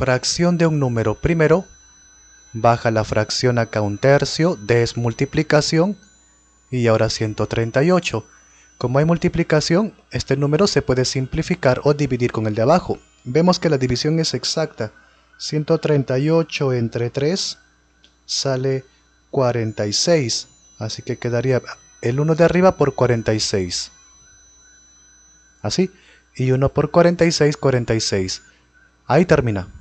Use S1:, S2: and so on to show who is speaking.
S1: fracción de un número primero, baja la fracción acá un tercio, desmultiplicación, y ahora 138. Como hay multiplicación, este número se puede simplificar o dividir con el de abajo. Vemos que la división es exacta. 138 entre 3 sale 46. Así que quedaría el 1 de arriba por 46. Así. Y 1 por 46, 46. Ahí termina.